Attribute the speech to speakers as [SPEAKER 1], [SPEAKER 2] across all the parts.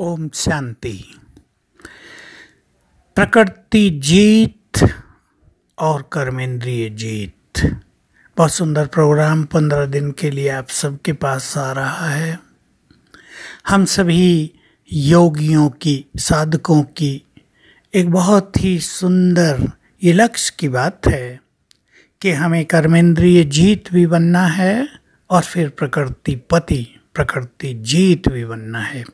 [SPEAKER 1] ओम शांति प्रकृति जीत और कर्मेंद्रिय जीत बहुत सुंदर प्रोग्राम पंद्रह दिन के लिए आप सबके पास आ रहा है हम सभी योगियों की साधकों की एक बहुत ही सुंदर ये लक्ष्य की बात है कि हमें कर्मेंद्रिय जीत भी बनना है और फिर प्रकृति पति प्रकृति जीत भी बनना है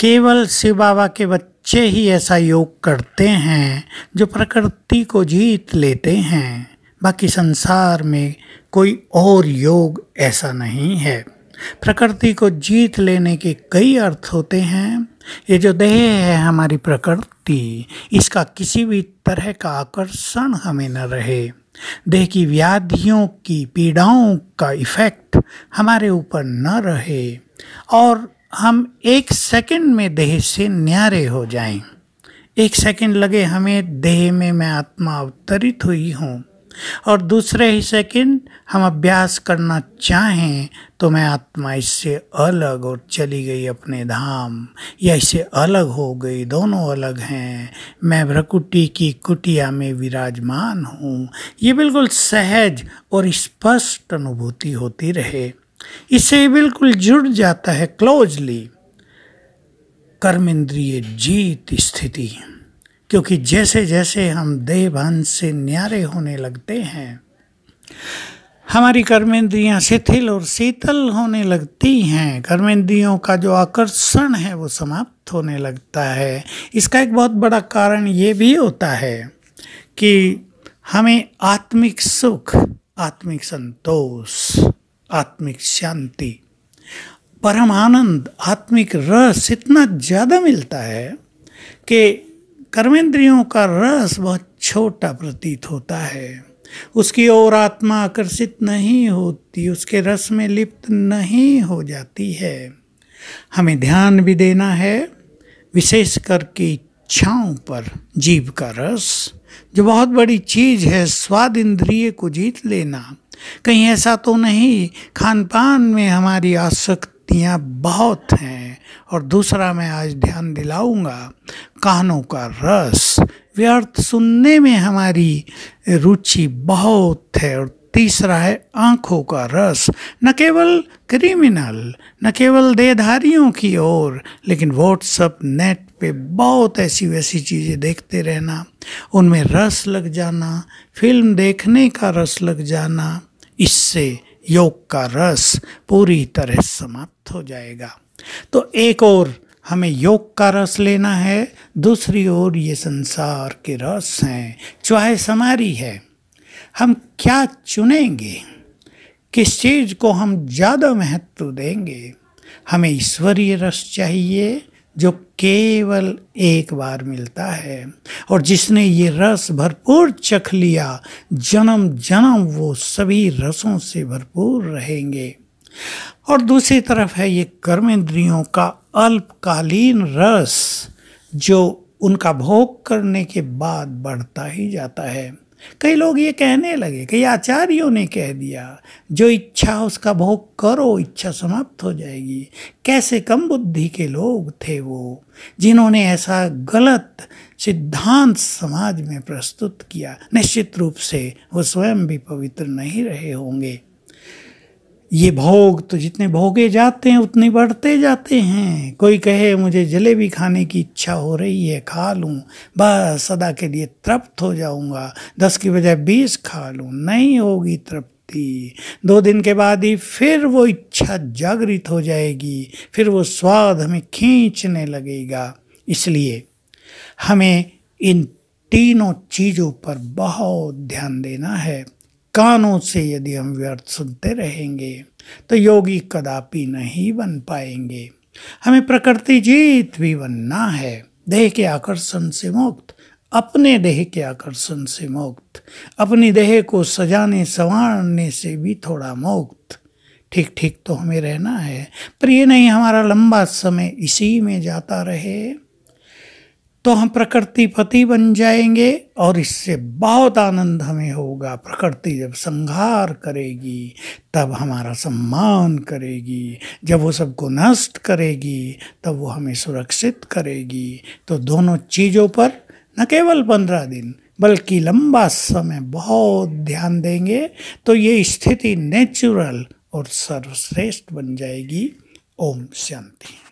[SPEAKER 1] केवल शिव बाबा के बच्चे ही ऐसा योग करते हैं जो प्रकृति को जीत लेते हैं बाकी संसार में कोई और योग ऐसा नहीं है प्रकृति को जीत लेने के कई अर्थ होते हैं ये जो देह है हमारी प्रकृति इसका किसी भी तरह का आकर्षण हमें न रहे देह की व्याधियों की पीड़ाओं का इफेक्ट हमारे ऊपर न रहे और हम एक सेकंड में देह से न्यारे हो जाएं। एक सेकंड लगे हमें देह में मैं आत्मा अवतरित हुई हूँ और दूसरे ही सेकंड हम अभ्यास करना चाहें तो मैं आत्मा इससे अलग और चली गई अपने धाम या इससे अलग हो गई दोनों अलग हैं मैं भ्रकुटी की कुटिया में विराजमान हूँ ये बिल्कुल सहज और स्पष्ट अनुभूति होती रहे इससे बिल्कुल जुड़ जाता है क्लोजली कर्म इंद्रिय जीत स्थिति क्योंकि जैसे जैसे हम देहभान से न्यारे होने लगते हैं हमारी इंद्रिया शिथिल और शीतल होने लगती हैं कर्मेंद्रियों का जो आकर्षण है वो समाप्त होने लगता है इसका एक बहुत बड़ा कारण ये भी होता है कि हमें आत्मिक सुख आत्मिक संतोष आत्मिक शांति परम आनंद आत्मिक रस इतना ज़्यादा मिलता है कि कर्मेंद्रियों का रस बहुत छोटा प्रतीत होता है उसकी ओर आत्मा आकर्षित नहीं होती उसके रस में लिप्त नहीं हो जाती है हमें ध्यान भी देना है विशेष करके इच्छाओं पर जीव का रस जो बहुत बड़ी चीज़ है स्वाद इंद्रिय को जीत लेना कहीं ऐसा तो नहीं खान पान में हमारी आसक्तियाँ बहुत हैं और दूसरा मैं आज ध्यान दिलाऊंगा कानों का रस व्यर्थ सुनने में हमारी रुचि बहुत है और तीसरा है आँखों का रस न केवल क्रिमिनल न केवल देधारियों की ओर लेकिन व्हाट्सअप नेट पे बहुत ऐसी वैसी चीज़ें देखते रहना उनमें रस लग जाना फिल्म देखने का रस लग जाना इससे योग का रस पूरी तरह समाप्त हो जाएगा तो एक और हमें योग का रस लेना है दूसरी ओर ये संसार के रस हैं चाहे हमारी है हम क्या चुनेंगे किस चीज़ को हम ज़्यादा महत्व देंगे हमें ईश्वरीय रस चाहिए जो केवल एक बार मिलता है और जिसने ये रस भरपूर चख लिया जन्म जन्म वो सभी रसों से भरपूर रहेंगे और दूसरी तरफ है ये कर्म इंद्रियों का अल्पकालीन रस जो उनका भोग करने के बाद बढ़ता ही जाता है कई लोग ये कहने लगे कई आचार्यों ने कह दिया जो इच्छा उसका भोग करो इच्छा समाप्त हो जाएगी कैसे कम बुद्धि के लोग थे वो जिन्होंने ऐसा गलत सिद्धांत समाज में प्रस्तुत किया निश्चित रूप से वो स्वयं भी पवित्र नहीं रहे होंगे ये भोग तो जितने भोगे जाते हैं उतने बढ़ते जाते हैं कोई कहे मुझे जलेबी खाने की इच्छा हो रही है खा लूँ बस सदा के लिए तृप्त हो जाऊँगा दस की बजाय बीस खा लूँ नहीं होगी तृप्त दो दिन के बाद ही फिर वो इच्छा जागृत हो जाएगी फिर वो स्वाद हमें खींचने लगेगा इसलिए हमें इन तीनों चीज़ों पर बहुत ध्यान देना है कानों से यदि हम व्यर्थ सुनते रहेंगे तो योगी कदापि नहीं बन पाएंगे हमें प्रकृति जीत भी बनना है देह के आकर्षण से मुक्त अपने देह के आकर्षण से मुक्त अपनी देह को सजाने संवारने से भी थोड़ा मुक्त ठीक ठीक तो हमें रहना है पर ये नहीं हमारा लंबा समय इसी में जाता रहे तो हम प्रकृति पति बन जाएंगे और इससे बहुत आनंद हमें होगा प्रकृति जब संहार करेगी तब हमारा सम्मान करेगी जब वो सबको नष्ट करेगी तब वो हमें सुरक्षित करेगी तो दोनों चीज़ों पर न केवल पंद्रह दिन बल्कि लंबा समय बहुत ध्यान देंगे तो ये स्थिति नेचुरल और सर्वश्रेष्ठ बन जाएगी ओम शांति